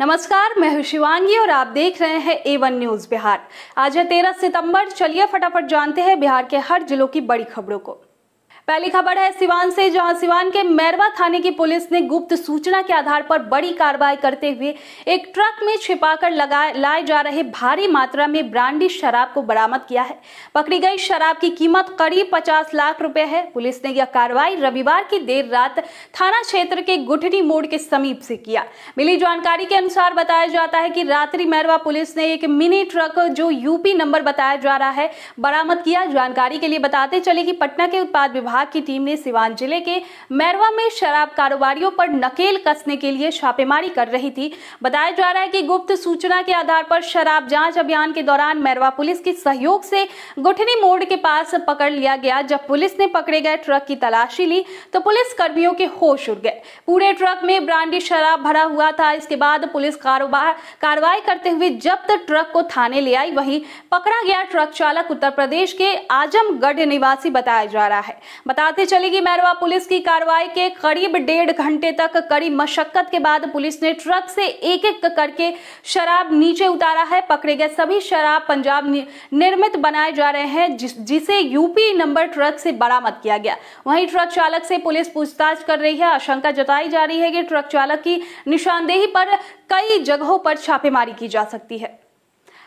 नमस्कार मैं हूं शिवांगी और आप देख रहे हैं ए वन न्यूज बिहार आज है तेरह सितंबर चलिए फटाफट जानते हैं बिहार के हर जिलों की बड़ी खबरों को पहली खबर है सिवान से जहां सिवान के मैरवा थाने की पुलिस ने गुप्त सूचना के आधार पर बड़ी कार्रवाई करते हुए एक ट्रक में छिपाकर लगाए लाए जा रहे भारी मात्रा में ब्रांडी शराब को बरामद किया है पकड़ी गई शराब की कीमत करीब पचास लाख रुपए है पुलिस ने यह कार्रवाई रविवार की देर रात थाना क्षेत्र के गुठनी मोड़ के समीप से किया मिली जानकारी के अनुसार बताया जाता है की रात्रि मैरवा पुलिस ने एक मिनी ट्रक जो यूपी नंबर बताया जा रहा है बरामद किया जानकारी के लिए बताते चले कि पटना के उत्पाद विभाग विभाग की टीम ने सिवान जिले के मैरवा में शराब कारोबारियों पर नकेल कसने के लिए छापेमारी कर रही थी बताया जा रहा है कि गुप्त सूचना के आधार पर शराब जांच अभियान के दौरान मैरवा पुलिस के सहयोग से गुठनी मोड़ के पास पकड़ लिया गया जब पुलिस ने पकड़े गए ट्रक की तलाशी ली तो पुलिस कर्मियों के होश उड़ गए पूरे ट्रक में ब्रांडी शराब भरा हुआ था इसके बाद पुलिस कारोबार कार्रवाई करते हुए जब्त ट्रक को थाने ले आई वहीं पकड़ा गया ट्रक चालक उत्तर प्रदेश के आजमगढ़ निवासी बताया जा रहा है बताते चले कि मैरवा पुलिस की कार्रवाई के करीब डेढ़ घंटे तक कड़ी मशक्कत के बाद पुलिस ने ट्रक से एक एक करके शराब नीचे उतारा है पकड़े गए सभी शराब पंजाब निर्मित बनाए जा रहे हैं जिस, जिसे यूपी नंबर ट्रक से बरामद किया गया वहीं ट्रक चालक से पुलिस पूछताछ कर रही है आशंका जताई जा रही है कि ट्रक चालक की निशानदेही पर कई जगहों पर छापेमारी की जा सकती है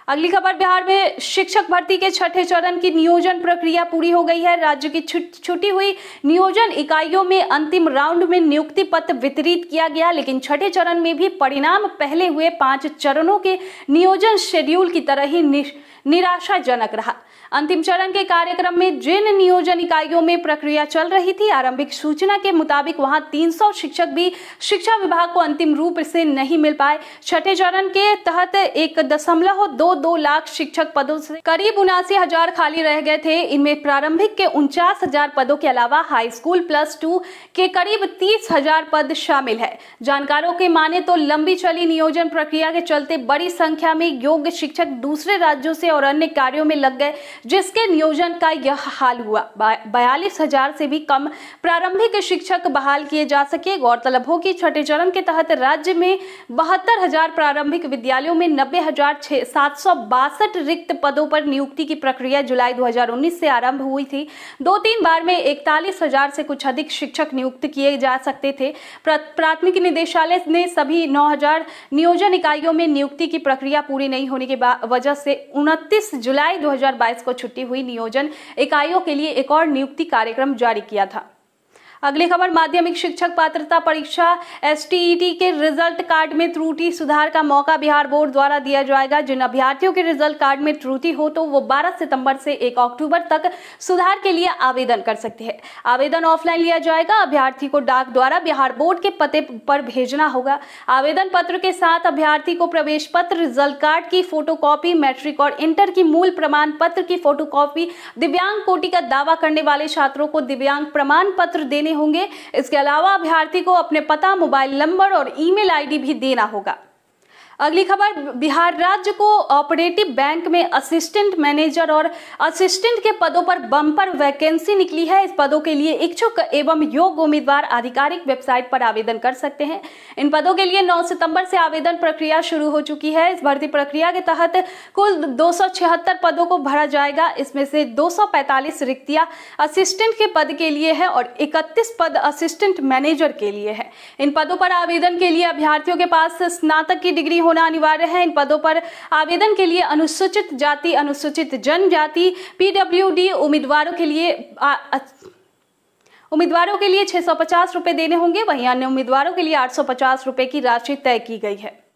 अगली खबर बिहार में शिक्षक भर्ती के छठे चरण की नियोजन प्रक्रिया पूरी हो गई है राज्य की छुट्टी हुई नियोजन इकाइयों में अंतिम राउंड में नियुक्ति पत्र वितरित किया गया लेकिन छठे चरण में भी परिणाम पहले हुए पांच चरणों के नियोजन शेड्यूल की तरह ही निराशाजनक रहा अंतिम चरण के कार्यक्रम में जिन नियोजन इकाइयों में प्रक्रिया चल रही थी आरंभिक सूचना के मुताबिक वहां 300 शिक्षक भी शिक्षा विभाग को अंतिम रूप से नहीं मिल पाए छठे चरण के तहत एक दशमलव दो दो लाख शिक्षक पदों से करीब उनासी हजार खाली रह गए थे इनमें प्रारंभिक के उनचास हजार पदों के अलावा हाई स्कूल प्लस टू के करीब तीस हजार पद शामिल है जानकारों के माने तो लंबी चली नियोजन प्रक्रिया के चलते बड़ी संख्या में योग्य शिक्षक दूसरे राज्यों से और अन्य कार्यो में लग गए जिसके नियोजन का यह हाल हुआ बयालीस हजार से भी कम प्रारंभिक शिक्षक बहाल किए जा सके गौरतलब हो कि छठे चरण के तहत राज्य में बहत्तर हजार प्रारंभिक विद्यालयों में नब्बे हजार सात सौ बासठ रिक्त पदों पर नियुक्ति की प्रक्रिया जुलाई 2019 से आरंभ हुई थी दो तीन बार में इकतालीस हजार से कुछ अधिक शिक्षक नियुक्त किए जा सकते थे प्राथमिक निदेशालय ने सभी हजार नियोजन इकाइयों में नियुक्ति की प्रक्रिया पूरी नहीं होने के वजह से 29 जुलाई 2022 को को छुट्टी हुई नियोजन इकाइयों के लिए एक और नियुक्ति कार्यक्रम जारी किया था अगली खबर माध्यमिक शिक्षक पात्रता परीक्षा एस e के रिजल्ट कार्ड में त्रुटि सुधार का मौका बिहार बोर्ड द्वारा दिया जाएगा जिन अभ्यर्थियों के रिजल्ट कार्ड में त्रुटि हो तो वो 12 सितंबर से 1 अक्टूबर तक सुधार के लिए आवेदन कर सकते हैं आवेदन ऑफलाइन लिया जाएगा अभ्यर्थी को डाक द्वारा बिहार बोर्ड के पते पर भेजना होगा आवेदन पत्र के साथ अभ्यर्थी को प्रवेश पत्र रिजल्ट कार्ड की फोटो मैट्रिक और इंटर की मूल प्रमाण पत्र की फोटो दिव्यांग कोटि का दावा करने वाले छात्रों को दिव्यांग प्रमाण पत्र देने देने होंगे इसके अलावा अभ्यर्थी को अपने पता मोबाइल नंबर और ईमेल आईडी भी देना होगा अगली खबर बिहार राज्य को ऑपरेटिव बैंक में असिस्टेंट मैनेजर और असिस्टेंट के पदों पर बम्पर वैकेंसी निकली है इस पदों के लिए इच्छुक एवं योग्य उम्मीदवार आधिकारिक वेबसाइट पर आवेदन कर सकते हैं इन पदों के लिए 9 सितंबर से आवेदन प्रक्रिया शुरू हो चुकी है इस भर्ती प्रक्रिया के तहत कुल दो पदों को भरा जाएगा इसमें से दो रिक्तियां असिस्टेंट के पद के लिए है और इकतीस पद असिस्टेंट मैनेजर के लिए है इन पदों पर आवेदन के लिए अभ्यर्थियों के पास स्नातक की डिग्री होना अनिवार्य है इन पदों पर आवेदन के लिए अनुसूचित जाति अनुसूचित जनजाति पीडब्ल्यूडी उम्मीदवारों के लिए उम्मीदवारों के लिए छह सौ पचास रुपये देने होंगे वहीं अन्य उम्मीदवारों के लिए आठ सौ पचास रुपये की राशि तय की गई है